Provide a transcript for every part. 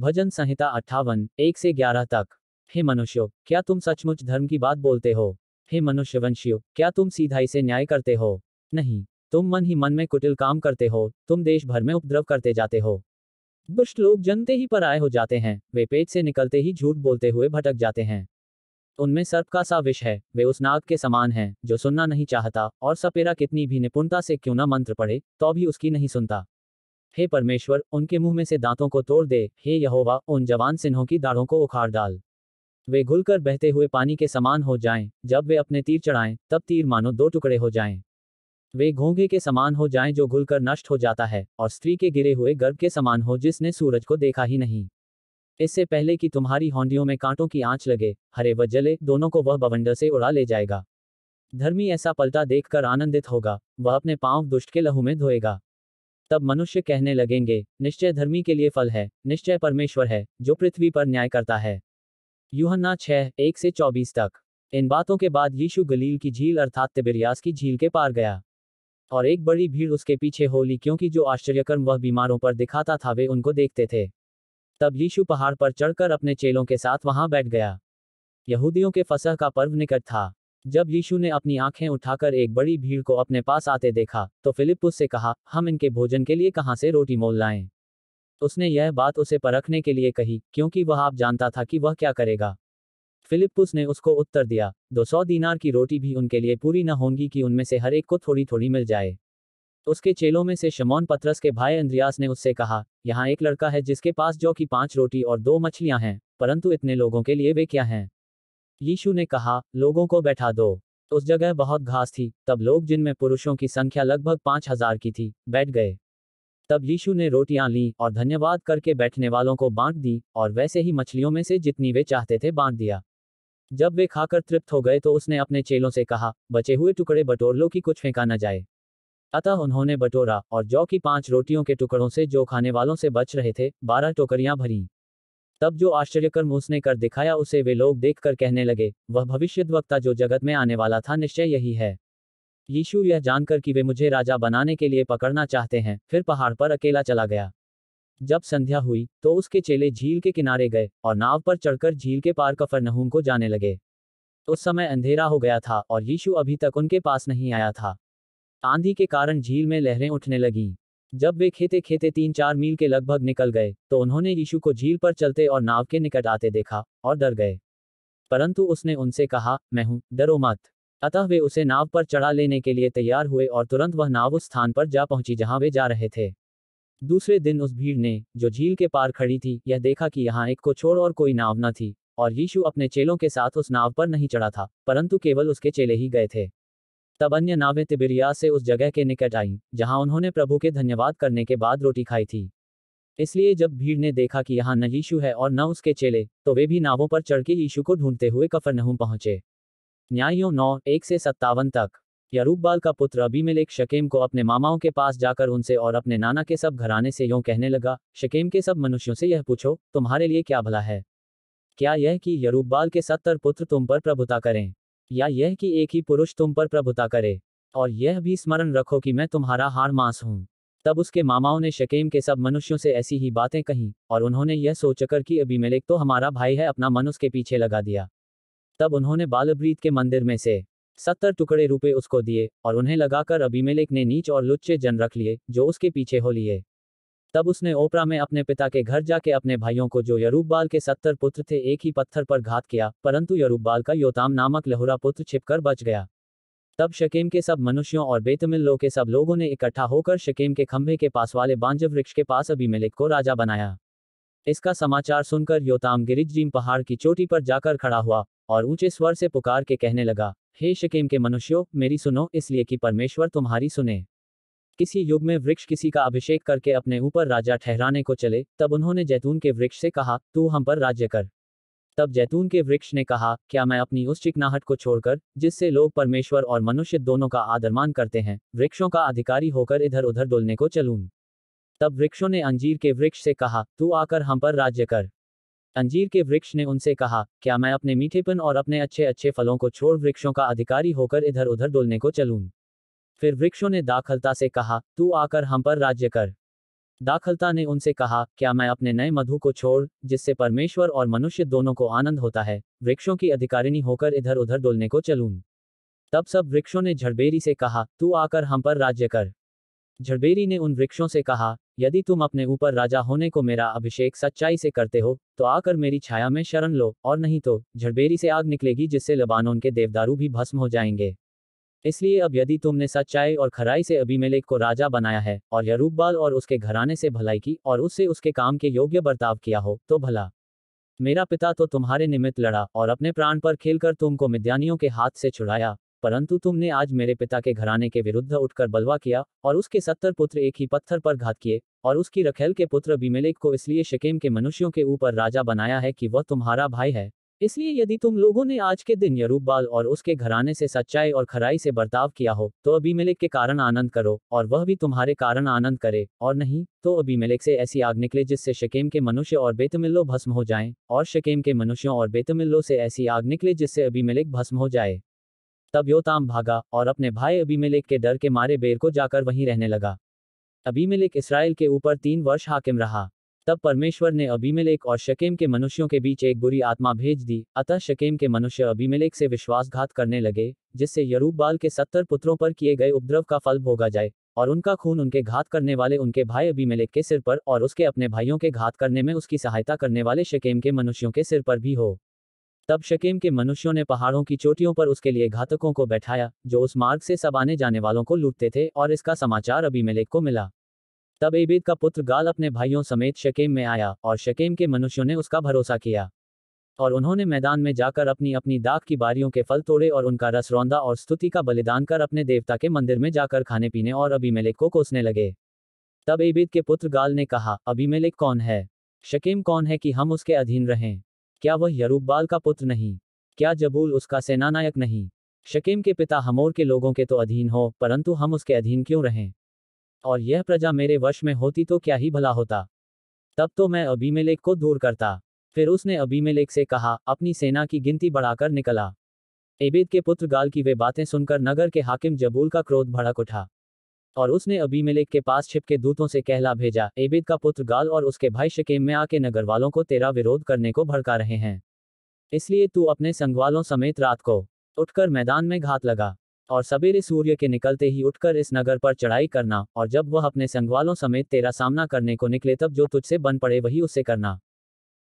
भजन संहिता अट्ठावन एक से ग्यारह तक हे मनुष्यो क्या तुम सचमुच धर्म की बात बोलते हो हे मनुष्यवंशियो क्या तुम सीधाई से न्याय करते हो नहीं तुम मन ही मन में कुटिल काम करते हो तुम देश भर में उपद्रव करते जाते हो दुष्ट लोग जनते ही पराये हो जाते हैं वे पेट से निकलते ही झूठ बोलते हुए भटक जाते हैं उनमें सर्प का सा विष है वे उस नाग के समान हैं जो सुनना नहीं चाहता और सपेरा कितनी भी निपुणता से क्यों न मंत्र पढ़े तो भी उसकी नहीं सुनता हे परमेश्वर उनके मुंह में से दांतों को तोड़ दे हे यहोवा उन जवान सिन्हों की दाढ़ों को उखाड़ डाल वे घुलकर बहते हुए पानी के समान हो जाएं, जब वे अपने तीर चढ़ाएं, तब तीर मानो दो टुकड़े हो जाएं। वे घोंघे के समान हो जाएं जो घुलकर नष्ट हो जाता है और स्त्री के गिरे हुए गर्भ के समान हो जिसने सूरज को देखा ही नहीं इससे पहले कि तुम्हारी होंडियों में कांटों की आंच लगे हरे व जले दोनों को वह बवंडर से उड़ा ले जाएगा धर्मी ऐसा पलटा देखकर आनंदित होगा वह अपने पांव दुष्ट के लहू में धोएगा तब मनुष्य कहने लगेंगे निश्चय धर्मी के लिए फल है निश्चय परमेश्वर है जो पृथ्वी पर न्याय करता है युहना छः एक से चौबीस तक इन बातों के बाद यीशु गलील की झील अर्थात तिबिरियास की झील के पार गया और एक बड़ी भीड़ उसके पीछे होली क्योंकि जो आश्चर्यकर्म वह बीमारों पर दिखाता था वे उनको देखते थे तब यीशु पहाड़ पर चढ़कर अपने चेलों के साथ वहां बैठ गया यहूदियों के फसह का पर्व निकट था जब यीशु ने अपनी आंखें उठाकर एक बड़ी भीड़ को अपने पास आते देखा तो फिलिप उससे कहा हम इनके भोजन के लिए कहाँ से रोटी मोल लाएं उसने यह बात उसे परखने के लिए कही क्योंकि वह आप जानता था कि वह क्या करेगा फिलिपुस ने उसको उत्तर दिया दो सौ दीनार की रोटी भी उनके लिए पूरी न होंगी कि उनमें से हर एक को थोड़ी थोड़ी मिल जाए उसके चेलों में से शमौन पत्रस के भाई अंद्रियास ने उससे कहा यहाँ एक लड़का है जिसके पास जो कि पांच रोटी और दो मछलियां हैं परंतु इतने लोगों के लिए वे क्या हैं यीशु ने कहा लोगों को बैठा दो उस जगह बहुत घास थी तब लोग जिनमें पुरुषों की संख्या लगभग पांच हजार की थी बैठ गए तब यीशु ने रोटियां ली और धन्यवाद करके बैठने वालों को बांट दी और वैसे ही मछलियों में से जितनी वे चाहते थे बांट दिया जब वे खाकर तृप्त हो गए तो उसने अपने चेलों से कहा बचे हुए टुकड़े बटोर लो कि कुछ फेंका न जाए अतः उन्होंने बटोरा और जौ की पांच रोटियों के टुकड़ों से जो खाने वालों से बच रहे थे बारह टोकरियां भरी तब जो आश्चर्यकर्म उसने कर दिखाया उसे वे लोग देखकर कहने लगे वह भविष्यद्वक्ता जो जगत में आने वाला था निश्चय यही है यीशु यह जानकर कि वे मुझे राजा बनाने के लिए पकड़ना चाहते हैं फिर पहाड़ पर अकेला चला गया जब संध्या हुई तो उसके चेले झील के किनारे गए और नाव पर चढ़कर झील के पार कफर नहूम को जाने लगे उस समय अंधेरा हो गया था और यीशु अभी तक उनके पास नहीं आया था आंधी के कारण झील में लहरें उठने लगीं जब वे खेते खेते तीन चार मील के लगभग निकल गए तो उन्होंने यीशु को झील पर चलते और नाव के निकट आते देखा और डर गए परंतु उसने उनसे कहा मैं हूं डरो मत अतः वे उसे नाव पर चढ़ा लेने के लिए तैयार हुए और तुरंत वह नाव उस स्थान पर जा पहुंची जहां वे जा रहे थे दूसरे दिन उस भीड़ ने जो झील के पार खड़ी थी यह देखा कि यहाँ एक को छोड़ और कोई नाव न थी और यीशु अपने चेलों के साथ उस नाव पर नहीं चढ़ा था परंतु केवल उसके चेले ही गए थे तब अन्य नावें तिबिरिया से उस जगह के निकट आईं जहां उन्होंने प्रभु के धन्यवाद करने के बाद रोटी खाई थी इसलिए जब भीड़ ने देखा कि यहाँ न यीशु है और न उसके चेले तो वे भी नावों पर चढ़ के यीशु को ढूंढते हुए कफरनहूम पहुंचे न्यायों नौ एक से सत्तावन तक यरूबाल का पुत्र एक शकेम को अपने मामाओं के पास जाकर उनसे और अपने नाना के सब घराने से यों कहने लगा शकेम के सब मनुष्यों से यह पूछो तुम्हारे लिए क्या भला है क्या यह कि यरूबाल के सत्तर पुत्र तुम पर प्रभुता करें या यह कि एक ही पुरुष तुम पर प्रभुता करे और यह भी स्मरण रखो कि मैं तुम्हारा हार मांस हूँ तब उसके मामाओं ने शकेम के सब मनुष्यों से ऐसी ही बातें कही और उन्होंने यह सोचकर कि अबीमेलेक तो हमारा भाई है अपना मन उसके पीछे लगा दिया तब उन्होंने बालब्रीत के मंदिर में से सत्तर टुकड़े रुपए उसको दिए और उन्हें लगाकर अबीमेलेक ने नीच और लुच्चे जन रख लिए जो उसके पीछे हो लिए तब उसने ओपरा में अपने पिता के घर जाके अपने भाइयों को जो यरूबबाल के सत्तर पुत्र थे एक ही पत्थर पर घात किया परंतु यरूबबाल का योताम नामक लहुरा पुत्र छिपकर बच गया तब शकेम के सब मनुष्यों और बेतमिल्लो के सब लोगों ने इकट्ठा होकर शकेम के खंभे के पास वाले बांज वृक्ष के पास मिलिक को राजा बनाया इसका समाचार सुनकर योताम गिरिजीम पहाड़ की चोटी पर जाकर खड़ा हुआ और ऊंचे स्वर से पुकार के कहने लगा हे शकेम के मनुष्यों मेरी सुनो इसलिए कि परमेश्वर तुम्हारी सुने किसी युग में वृक्ष किसी का अभिषेक करके अपने ऊपर राजा ठहराने को चले तब उन्होंने जैतून के वृक्ष से कहा तू हम पर राज्य कर तब जैतून के वृक्ष ने कहा क्या मैं अपनी उस चिकनाहट को छोड़कर जिससे लोग परमेश्वर और मनुष्य दोनों का आदरमान करते हैं वृक्षों का अधिकारी होकर इधर उधर डोलने को चलूं तब वृक्षों ने अंजीर के वृक्ष से कहा तू आकर हम पर राज्य कर अंजीर के वृक्ष ने उनसे कहा क्या मैं अपने मीठेपन और अपने अच्छे अच्छे फलों को छोड़ वृक्षों का अधिकारी होकर इधर उधर डोलने को चलूँ फिर वृक्षों ने दाखलता से कहा तू आकर हम पर राज्य कर दाखलता ने उनसे कहा क्या मैं अपने नए मधु को छोड़ जिससे परमेश्वर और मनुष्य दोनों को आनंद होता है वृक्षों की अधिकारिणी होकर इधर उधर डोलने को चलूं तब सब वृक्षों ने झड़बेरी से कहा तू आकर हम पर राज्य कर झड़बेरी ने उन वृक्षों से कहा यदि तुम अपने ऊपर राजा होने को मेरा अभिषेक सच्चाई से करते हो तो आकर मेरी छाया में शरण लो और नहीं तो झड़बेरी से आग निकलेगी जिससे लबानों के देवदारू भी भस्म हो जाएंगे इसलिए अब यदि तुमने सच्चाई और खराई से अभिमेलेक को राजा बनाया है और यरूबाल और उसके घराने से भलाई की और उससे उसके काम के योग्य बर्ताव किया हो तो भला मेरा पिता तो तुम्हारे निमित्त लड़ा और अपने प्राण पर खेलकर तुमको मिद्यानियों के हाथ से छुड़ाया परंतु तुमने आज मेरे पिता के घराने के विरुद्ध उठकर बलवा किया और उसके सत्तर पुत्र एक ही पत्थर पर घात किए और उसकी रखेल के पुत्र बिमेलेक को इसलिए शकेम के मनुष्यों के ऊपर राजा बनाया है कि वह तुम्हारा भाई है इसलिए यदि तुम लोगों ने आज के दिन यरूबाल और उसके घराने से सच्चाई और खराई से बर्ताव किया हो तो मिलिक के कारण आनंद करो और वह भी तुम्हारे कारण आनंद करे और नहीं तो अबीमेलेक से ऐसी आग निकले जिससे शकेम के मनुष्य और बेतमिल्लो भस्म हो जाएं और शकेम के मनुष्यों और बेतमिल्लो से ऐसी आग निकले जिससे अबीमेलेक भस्म हो जाए तब योताम भागा और अपने भाई मिलिक के डर के मारे बेर को जाकर वहीं रहने लगा अबीमेलेक इसराइल के ऊपर तीन वर्ष हाकिम रहा तब परमेश्वर ने अभिमेलेक और शकेम के मनुष्यों के बीच एक बुरी आत्मा भेज दी अतः शकेम के मनुष्य अभिमेलेक से विश्वासघात करने लगे जिससे यरूबाल के सत्तर पुत्रों पर किए गए उपद्रव का फल भोगा जाए और उनका खून उनके घात करने वाले उनके भाई अभिमेलेक के सिर पर और उसके अपने भाइयों के घात करने में उसकी सहायता करने वाले शकेम के मनुष्यों के सिर पर भी हो तब शकेम के मनुष्यों ने पहाड़ों की चोटियों पर उसके लिए घातकों को बैठाया जो उस मार्ग से सब आने जाने वालों को लूटते थे और इसका समाचार अभिमेलेक को मिला तब एबेद का पुत्र गाल अपने भाइयों समेत शकेम में आया और शकेम के मनुष्यों ने उसका भरोसा किया और उन्होंने मैदान में जाकर अपनी अपनी दाख की बारियों के फल तोड़े और उनका रस रौंदा और स्तुति का बलिदान कर अपने देवता के मंदिर में जाकर खाने पीने और अभिमेलिक को कोसने लगे तब एबेद के पुत्र गाल ने कहा अभिमेलिक कौन है शकेम कौन है कि हम उसके अधीन रहें क्या वह यरूबाल का पुत्र नहीं क्या जबूल उसका सेनानायक नहीं शकेम के पिता हमोर के लोगों के तो अधीन हो परंतु हम उसके अधीन क्यों रहें और यह प्रजा मेरे वश में होती तो क्या ही भला होता तब तो मैं अभिमेलेख को दूर करता फिर उसने अभिमेलेख से कहा अपनी सेना की गिनती बढ़ाकर निकला एबेद के पुत्र गाल की वे बातें सुनकर नगर के हाकिम जबूल का क्रोध भड़क उठा और उसने अभिमेलेख के पास छिपके दूतों से कहला भेजा एबेद का पुत्र गाल और उसके भाई शकेम में आके नगर वालों को तेरा विरोध करने को भड़का रहे हैं इसलिए तू अपने संगवालों समेत रात को उठकर मैदान में घात लगा और सवेरे सूर्य के निकलते ही उठकर इस नगर पर चढ़ाई करना और जब वह अपने संगवालों समेत तेरा सामना करने को निकले तब जो तुझसे बन पड़े वही उसे करना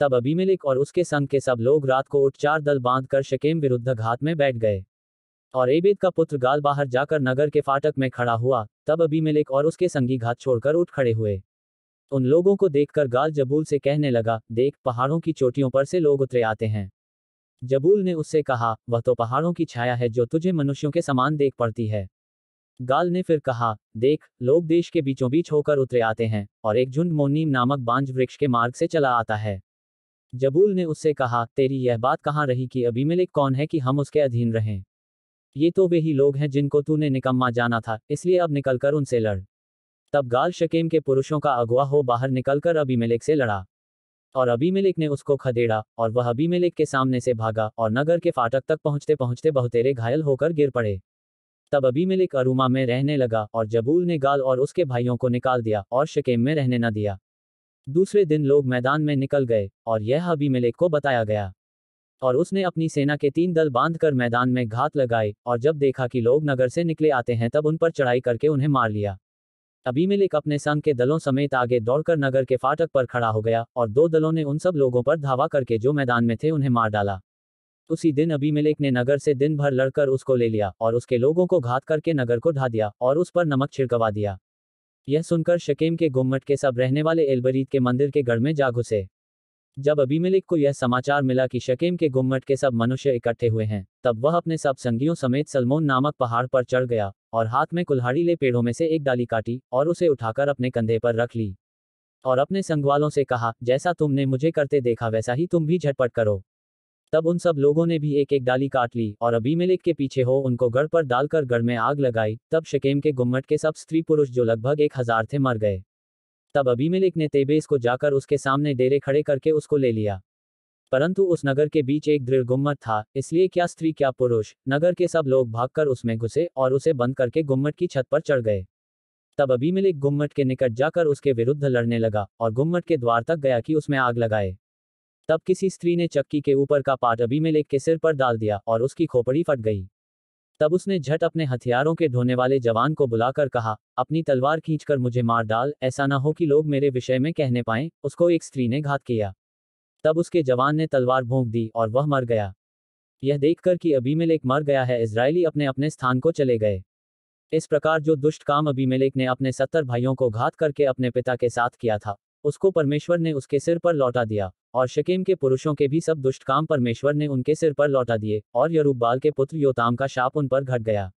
तब अभिमिलिक और उसके संग के सब लोग रात को उठ चार दल बांध कर शकेम विरुद्ध घात में बैठ गए और एबेद का पुत्र गाल बाहर जाकर नगर के फाटक में खड़ा हुआ तब अभिमिलिक और उसके संगी घात छोड़कर उठ खड़े हुए उन लोगों को देखकर गाल जबूल से कहने लगा देख पहाड़ों की चोटियों पर से लोग उतरे आते हैं जबूल ने उससे कहा वह तो पहाड़ों की छाया है जो तुझे मनुष्यों के समान देख पड़ती है गाल ने फिर कहा देख लोग देश के बीचों बीच होकर उतरे आते हैं और एक झुंड मोनीम नामक बांझ वृक्ष के मार्ग से चला आता है जबूल ने उससे कहा तेरी यह बात कहाँ रही कि अभी अबीमेलिक कौन है कि हम उसके अधीन रहें ये तो वे ही लोग हैं जिनको तूने निकम्मा जाना था इसलिए अब निकलकर उनसे लड़ तब गाल शकेम के पुरुषों का अगुआ हो बाहर निकलकर अभी अबीमेलिक से लड़ा और अबीमेलेक ने उसको खदेड़ा और वह अबीमेलेक के सामने से भागा और नगर के फाटक तक पहुंचते पहुंचते बहुतेरे घायल होकर गिर पड़े तब अबीमेलेक अरुमा में रहने लगा और जबूल ने गाल और उसके भाइयों को निकाल दिया और शकेम में रहने न दिया दूसरे दिन लोग मैदान में निकल गए और यह अबीमेलेक को बताया गया और उसने अपनी सेना के तीन दल बांधकर मैदान में घात लगाई और जब देखा कि लोग नगर से निकले आते हैं तब उन पर चढ़ाई करके उन्हें मार लिया अबीमेलिक अपने संघ के दलों समेत आगे दौड़कर नगर के फाटक पर खड़ा हो गया और दो दलों ने उन सब लोगों पर धावा करके जो मैदान में थे उन्हें मार डाला उसी दिन अबीमेलेक ने नगर से दिन भर लड़कर उसको ले लिया और उसके लोगों को घात करके नगर को ढा दिया और उस पर नमक छिड़कवा दिया यह सुनकर शकेम के गुम्मट के सब रहने वाले एलबरीद के मंदिर के गढ़ में जा घुसे जब अभिमिलिक को यह समाचार मिला कि शकेम के गुम्मट के सब मनुष्य इकट्ठे हुए हैं तब वह अपने सब संगियों समेत सलमोन नामक पहाड़ पर चढ़ गया और हाथ में कुल्हाड़ी ले पेड़ों में से एक डाली काटी और उसे उठाकर अपने कंधे पर रख ली और अपने संगवालों से कहा जैसा तुमने मुझे करते देखा वैसा ही तुम भी झटपट करो तब उन सब लोगों ने भी एक एक डाली काट ली और मिलिक के पीछे हो उनको गढ़ पर डालकर गढ़ में आग लगाई तब शकेम के गुम्मट के सब स्त्री पुरुष जो लगभग एक हजार थे मर गए तब अभिमिलिक ने तेबेस को जाकर उसके सामने डेरे खड़े करके उसको ले लिया परंतु उस नगर के बीच एक दृढ़ गुम्मट था इसलिए क्या स्त्री क्या पुरुष नगर के सब लोग भागकर उसमें घुसे और उसे बंद करके गुम्मट की छत पर चढ़ गए तब अभिमिलिक गुम्मट के निकट जाकर उसके विरुद्ध लड़ने लगा और गुम्मट के द्वार तक गया कि उसमें आग लगाए तब किसी स्त्री ने चक्की के ऊपर का पाट अभिमिलिक के सिर पर डाल दिया और उसकी खोपड़ी फट गई तब उसने झट अपने हथियारों के ढोने वाले जवान को बुलाकर कहा अपनी तलवार खींचकर मुझे मार डाल ऐसा ना हो कि लोग मेरे विषय में कहने पाए उसको एक स्त्री ने घात किया तब उसके जवान ने तलवार भोंक दी और वह मर गया यह देखकर कि अबीमेलेक मर गया है इसराइली अपने अपने स्थान को चले गए इस प्रकार जो दुष्ट काम अबीमेलेक ने अपने सत्तर भाइयों को घात करके अपने पिता के साथ किया था उसको परमेश्वर ने उसके सिर पर लौटा दिया और शकेम के पुरुषों के भी सब दुष्ट काम परमेश्वर ने उनके सिर पर लौटा दिए और यरूबाल के पुत्र योताम का शाप उन पर घट गया